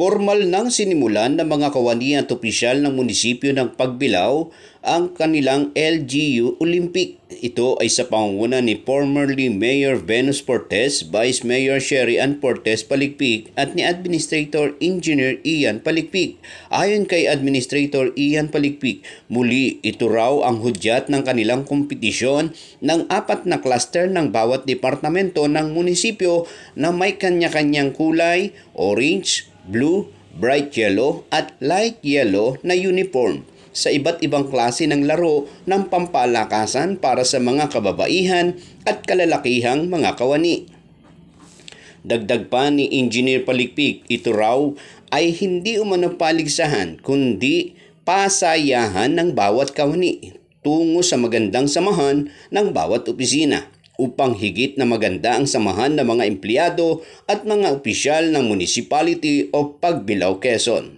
Formal nang sinimulan ng mga kawani at opisyal ng munisipyo ng Pagbilao ang kanilang LGU Olympic. Ito ay sa pangunguna ni formerly Mayor Venus Portes, Vice Mayor Sherry Ann Portes Palikpik at ni Administrator Engineer Ian Palikpik. Ayon kay Administrator Ian Palikpik, muli ito raw ang hudyat ng kanilang kompetisyon ng apat na cluster ng bawat departamento ng munisipyo na may kanya-kanyang kulay, orange, blue, bright yellow at light yellow na uniform sa iba't ibang klase ng laro ng pampalakasan para sa mga kababaihan at kalalakihang mga kawani. Dagdag pa ni Engineer Palikpik, ito raw ay hindi umano paligsahan kundi pasayahan ng bawat kawani tungo sa magandang samahan ng bawat opisina upang higit na maganda ang samahan ng mga empleyado at mga opisyal ng municipality of Pagbilao Quezon.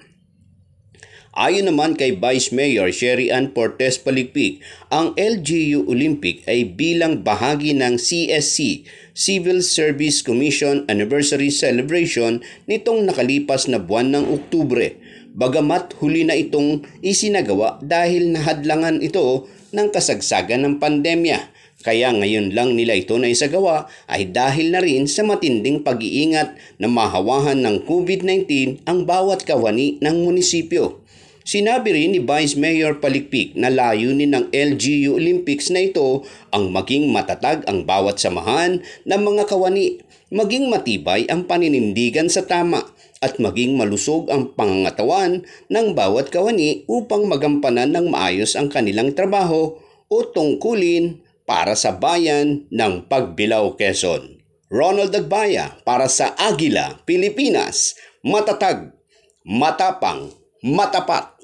Ayon naman kay Vice Mayor Sherry Ann Portes Paligpik, ang LGU Olympic ay bilang bahagi ng CSC, Civil Service Commission Anniversary Celebration nitong nakalipas na buwan ng Oktubre. Bagamat huli na itong isinagawa dahil nahadlangan ito ng kasagsagan ng pandemya kaya ngayon lang nila ito na isagawa ay dahil na rin sa matinding pag-iingat na mahawahan ng COVID-19 ang bawat kawani ng munisipyo. Sinabi rin ni Vice Mayor Palikpik na layunin ng LGU Olympics na ito ang maging matatag ang bawat samahan ng mga kawani, maging matibay ang paninindigan sa tama at maging malusog ang pangangatawan ng bawat kawani upang magampanan ng maayos ang kanilang trabaho o tungkulin para sa Bayan ng Pagbilao, Quezon. Ronald Agbaya para sa Agila, Pilipinas. Matatag, matapang, matapat.